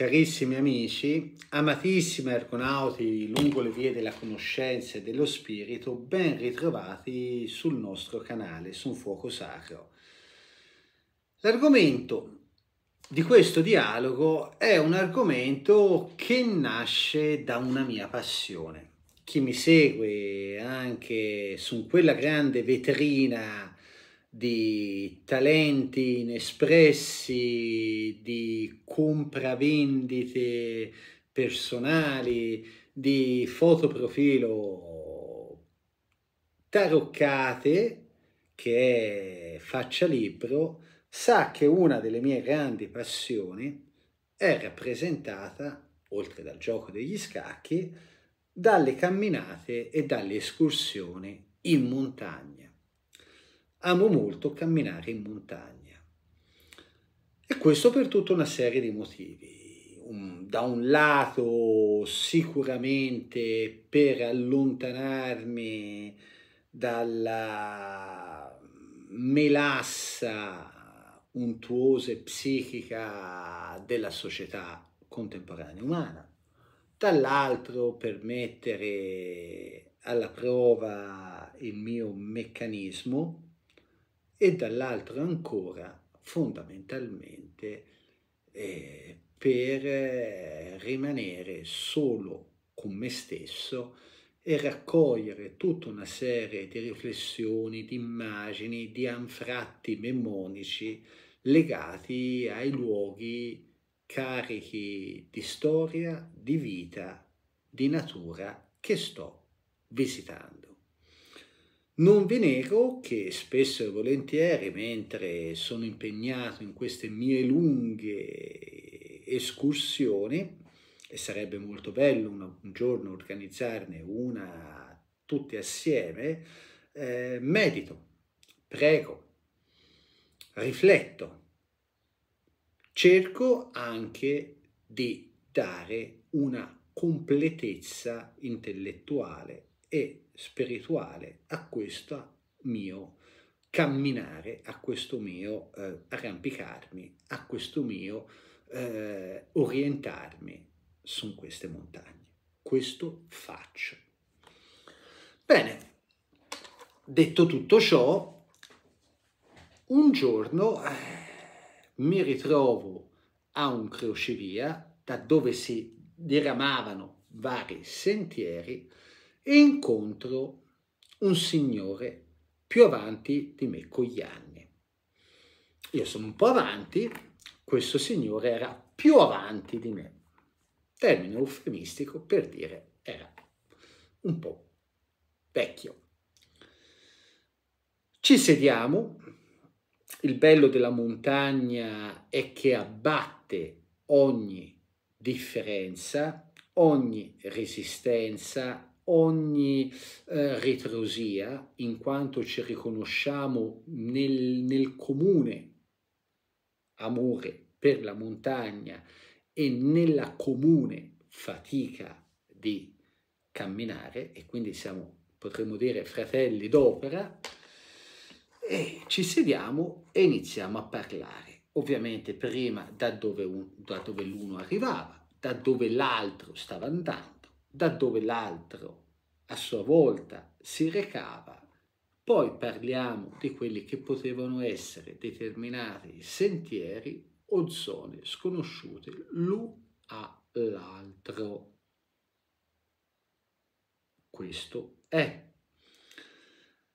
carissimi amici, amatissimi argonauti lungo le vie della conoscenza e dello spirito, ben ritrovati sul nostro canale su un fuoco sacro. L'argomento di questo dialogo è un argomento che nasce da una mia passione. Chi mi segue anche su quella grande vetrina di talenti inespressi, di compravendite personali, di fotoprofilo taroccate che è faccia libro, sa che una delle mie grandi passioni è rappresentata, oltre dal gioco degli scacchi, dalle camminate e dalle escursioni in montagna amo molto camminare in montagna. E questo per tutta una serie di motivi. Da un lato sicuramente per allontanarmi dalla melassa untuosa e psichica della società contemporanea umana, dall'altro per mettere alla prova il mio meccanismo e dall'altro ancora fondamentalmente eh, per eh, rimanere solo con me stesso e raccogliere tutta una serie di riflessioni, di immagini, di anfratti memonici legati ai luoghi carichi di storia, di vita, di natura che sto visitando. Non vi nego che spesso e volentieri, mentre sono impegnato in queste mie lunghe escursioni, e sarebbe molto bello un, giorno organizzarne una tutte assieme, eh, medito, prego, rifletto, cerco anche di dare una completezza intellettuale e spirituale a questo mio camminare, a questo mio eh, arrampicarmi, a questo mio eh, orientarmi su queste montagne. Questo faccio. Bene, detto tutto ciò, un giorno eh, mi ritrovo a un crocevia da dove si diramavano vari sentieri e incontro un signore più avanti di me con gli anni. Io sono un po' avanti, questo signore era più avanti di me. Termine eufemistico per dire era un po' vecchio. Ci sediamo, il bello della montagna è che abbatte ogni differenza, ogni resistenza ogni eh, retrosia, in quanto ci riconosciamo nel, nel comune amore per la montagna e nella comune fatica di camminare, e quindi siamo, potremmo dire, fratelli d'opera, e ci sediamo e iniziamo a parlare. Ovviamente prima da dove, un, da dove l'uno arrivava, da dove l'altro stava andando, da dove l'altro a sua volta si recava. Poi parliamo di quelli che potevano essere determinati sentieri o zone sconosciute l'un all'altro. Questo è.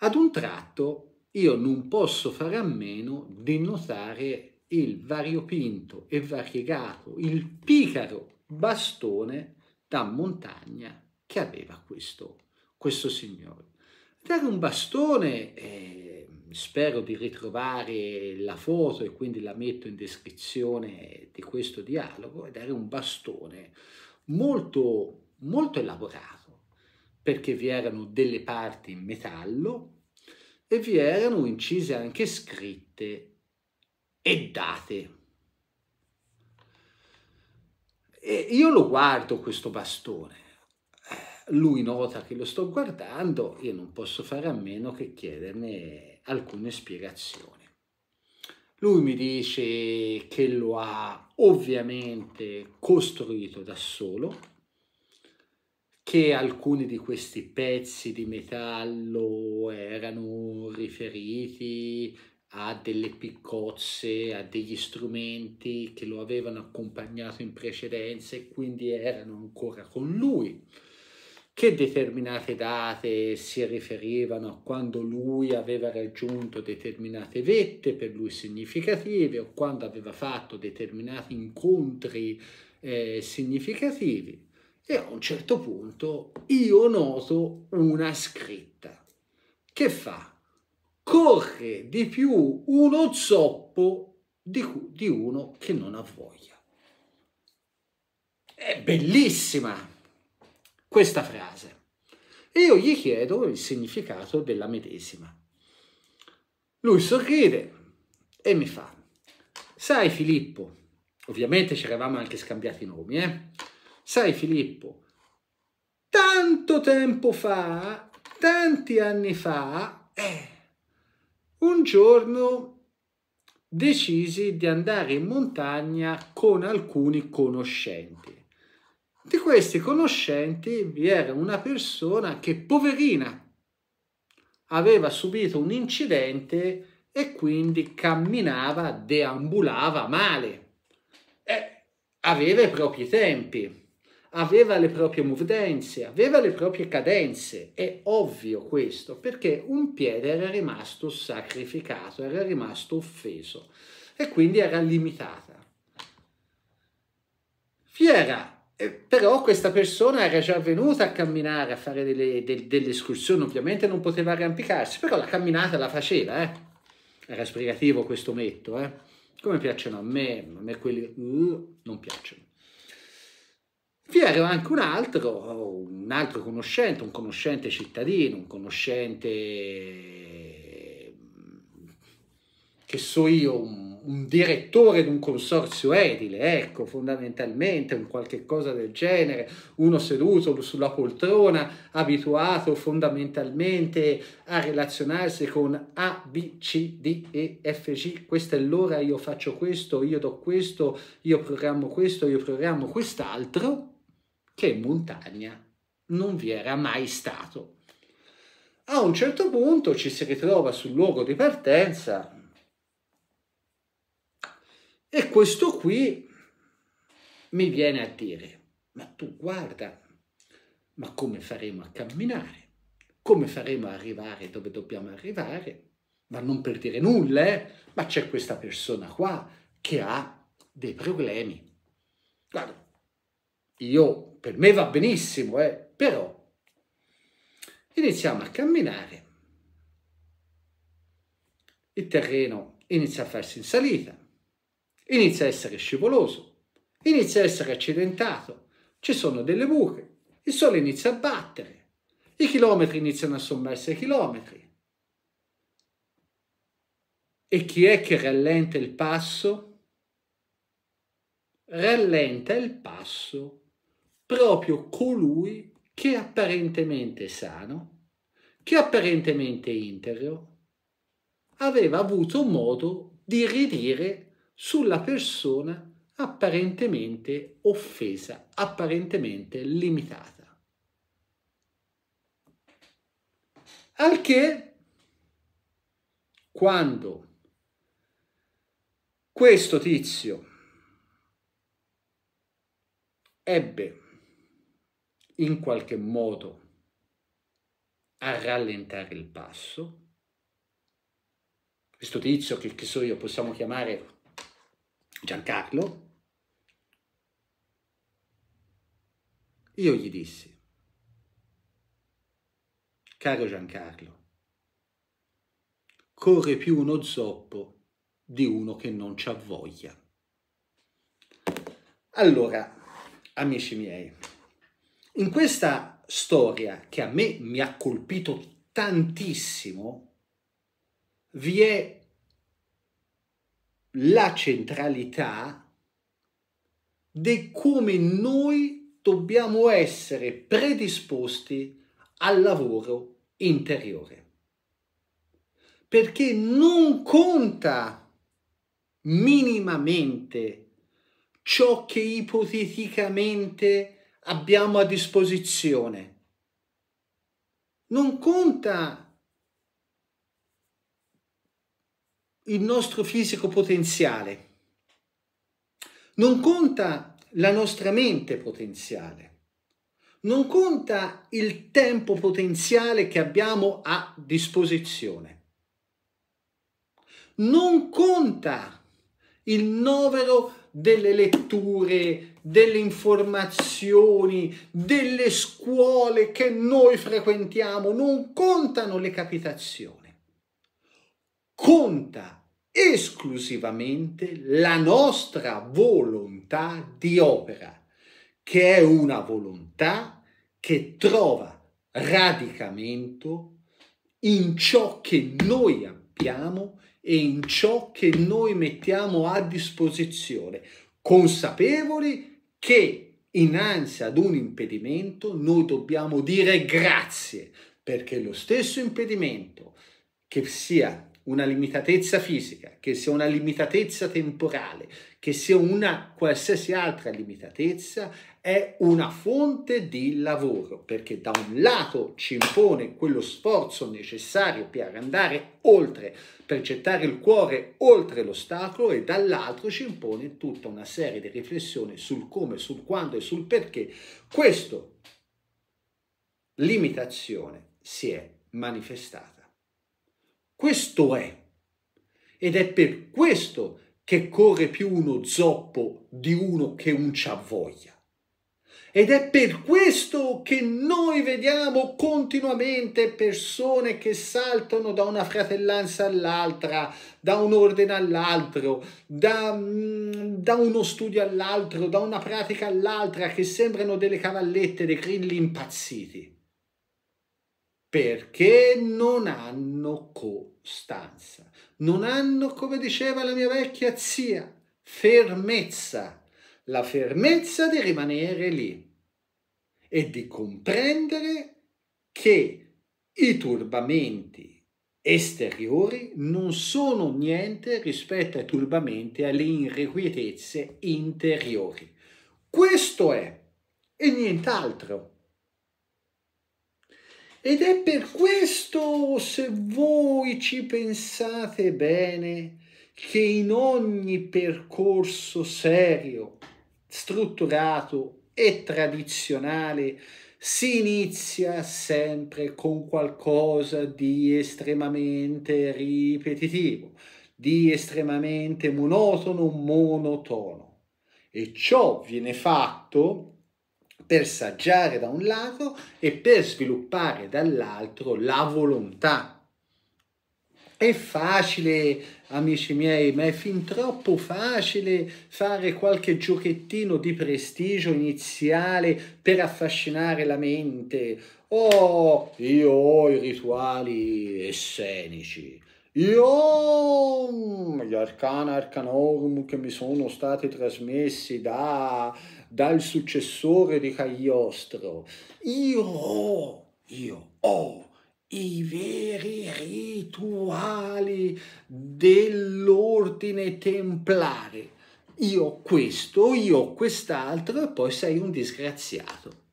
Ad un tratto io non posso fare a meno di notare il variopinto e variegato, il picaro bastone da montagna che aveva questo, questo signore. Era un bastone, eh, spero di ritrovare la foto e quindi la metto in descrizione di questo dialogo, ed era un bastone molto, molto elaborato, perché vi erano delle parti in metallo e vi erano incise anche scritte e date. E io lo guardo questo bastone lui nota che lo sto guardando io non posso fare a meno che chiederne alcune spiegazioni. Lui mi dice che lo ha ovviamente costruito da solo, che alcuni di questi pezzi di metallo erano riferiti a delle piccozze, a degli strumenti che lo avevano accompagnato in precedenza e quindi erano ancora con lui che determinate date si riferivano a quando lui aveva raggiunto determinate vette per lui significative o quando aveva fatto determinati incontri eh, significativi e a un certo punto io noto una scritta che fa corre di più uno zoppo di, di uno che non ha voglia. È bellissima! questa frase e io gli chiedo il significato della medesima. Lui sorride e mi fa, sai Filippo, ovviamente ci eravamo anche scambiati i nomi, eh? sai Filippo, tanto tempo fa, tanti anni fa, eh, un giorno decisi di andare in montagna con alcuni conoscenti. Di questi conoscenti vi era una persona che, poverina, aveva subito un incidente e quindi camminava, deambulava male. Eh, aveva i propri tempi, aveva le proprie movenze, aveva le proprie cadenze. È ovvio questo, perché un piede era rimasto sacrificato, era rimasto offeso e quindi era limitata. Vi eh, però questa persona era già venuta a camminare, a fare delle, del, delle escursioni, ovviamente non poteva arrampicarsi, però la camminata la faceva, eh. Era sbrigativo questo metto, eh. Come piacciono a me, a me quelli uh, non piacciono. Vi era anche un altro, un altro conoscente, un conoscente cittadino, un conoscente che so io, un, un direttore di un consorzio edile, ecco, fondamentalmente, un qualche cosa del genere, uno seduto sulla poltrona, abituato fondamentalmente a relazionarsi con A, B, C, D, E, F, G, questa è l'ora, io faccio questo, io do questo, io programmo questo, io programmo quest'altro, che in montagna non vi era mai stato. A un certo punto ci si ritrova sul luogo di partenza, e questo qui mi viene a dire, ma tu guarda, ma come faremo a camminare? Come faremo ad arrivare dove dobbiamo arrivare? Ma non per dire nulla, eh? ma c'è questa persona qua che ha dei problemi. Guarda, io, per me va benissimo, eh? però iniziamo a camminare. Il terreno inizia a farsi in salita inizia a essere scivoloso, inizia a essere accidentato, ci sono delle buche, il sole inizia a battere, i chilometri iniziano a sommersi ai chilometri. E chi è che rallenta il passo? Rallenta il passo proprio colui che è apparentemente sano, che è apparentemente integro, aveva avuto modo di ridire sulla persona apparentemente offesa, apparentemente limitata. Al che, quando questo tizio ebbe in qualche modo a rallentare il passo, questo tizio che, che so io possiamo chiamare Giancarlo, io gli dissi, caro Giancarlo, corre più uno zoppo di uno che non ci ha voglia. Allora, amici miei, in questa storia che a me mi ha colpito tantissimo, vi è la centralità di come noi dobbiamo essere predisposti al lavoro interiore. Perché non conta minimamente ciò che ipoteticamente abbiamo a disposizione. Non conta il nostro fisico potenziale, non conta la nostra mente potenziale, non conta il tempo potenziale che abbiamo a disposizione, non conta il novero delle letture, delle informazioni, delle scuole che noi frequentiamo, non contano le capitazioni conta esclusivamente la nostra volontà di opera, che è una volontà che trova radicamento in ciò che noi abbiamo e in ciò che noi mettiamo a disposizione, consapevoli che innanzi ad un impedimento noi dobbiamo dire grazie, perché lo stesso impedimento, che sia una limitatezza fisica, che sia una limitatezza temporale, che sia una qualsiasi altra limitatezza, è una fonte di lavoro, perché da un lato ci impone quello sforzo necessario per andare oltre, per gettare il cuore oltre l'ostacolo e dall'altro ci impone tutta una serie di riflessioni sul come, sul quando e sul perché questa limitazione si è manifestata. Questo è. Ed è per questo che corre più uno zoppo di uno che un c'ha voglia. Ed è per questo che noi vediamo continuamente persone che saltano da una fratellanza all'altra, da un ordine all'altro, da, mm, da, uno studio all'altro, da una pratica all'altra, che sembrano delle cavallette, dei grilli impazziti perché non hanno costanza, non hanno, come diceva la mia vecchia zia, fermezza, la fermezza di rimanere lì e di comprendere che i turbamenti esteriori non sono niente rispetto ai turbamenti e alle irrequietezze interiori. Questo è e nient'altro. Ed è per questo, se voi ci pensate bene, che in ogni percorso serio, strutturato e tradizionale si inizia sempre con qualcosa di estremamente ripetitivo, di estremamente monotono, monotono. E ciò viene fatto per saggiare da un lato e per sviluppare dall'altro la volontà. È facile, amici miei, ma è fin troppo facile fare qualche giochettino di prestigio iniziale per affascinare la mente. Oh, io ho i rituali essenici. Io gli arcana arcanorum che mi sono stati trasmessi da, dal successore di Cagliostro, io ho, io ho i veri rituali dell'ordine templare. Io ho questo, io ho quest'altro e poi sei un disgraziato.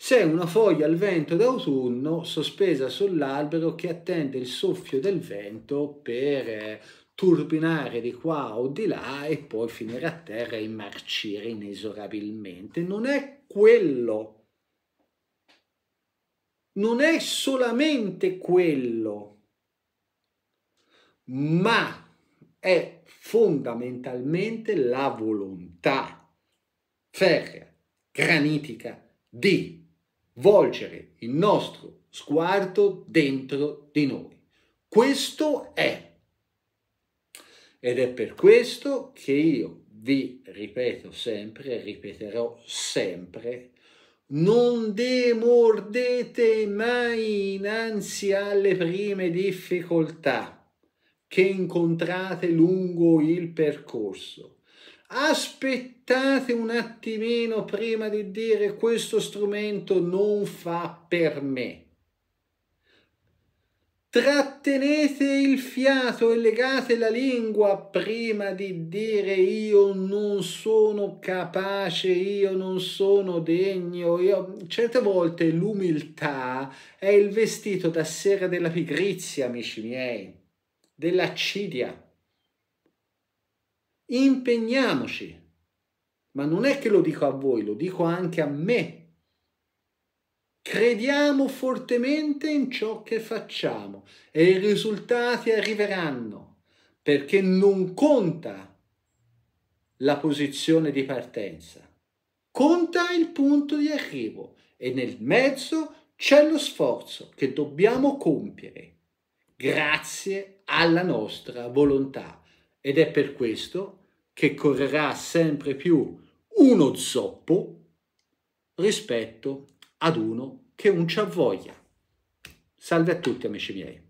Sei una foglia al vento d'autunno sospesa sull'albero che attende il soffio del vento per eh, turbinare di qua o di là e poi finire a terra e marcire inesorabilmente. Non è quello. Non è solamente quello, ma è fondamentalmente la volontà ferrea, granitica di volgere il nostro sguardo dentro di noi. Questo è. Ed è per questo che io vi ripeto sempre, ripeterò sempre, non demordete mai innanzi alle prime difficoltà che incontrate lungo il percorso aspettate un attimino prima di dire questo strumento non fa per me. Trattenete il fiato e legate la lingua prima di dire io non sono capace, io non sono degno. Io... Certe volte l'umiltà è il vestito da sera della pigrizia, amici miei, dell'accidia impegniamoci. Ma non è che lo dico a voi, lo dico anche a me. Crediamo fortemente in ciò che facciamo e i risultati arriveranno, perché non conta la posizione di partenza, conta il punto di arrivo e nel mezzo c'è lo sforzo che dobbiamo compiere, grazie alla nostra volontà ed è per questo che correrà sempre più uno zoppo rispetto ad uno che un ci ha voglia. Salve a tutti amici miei.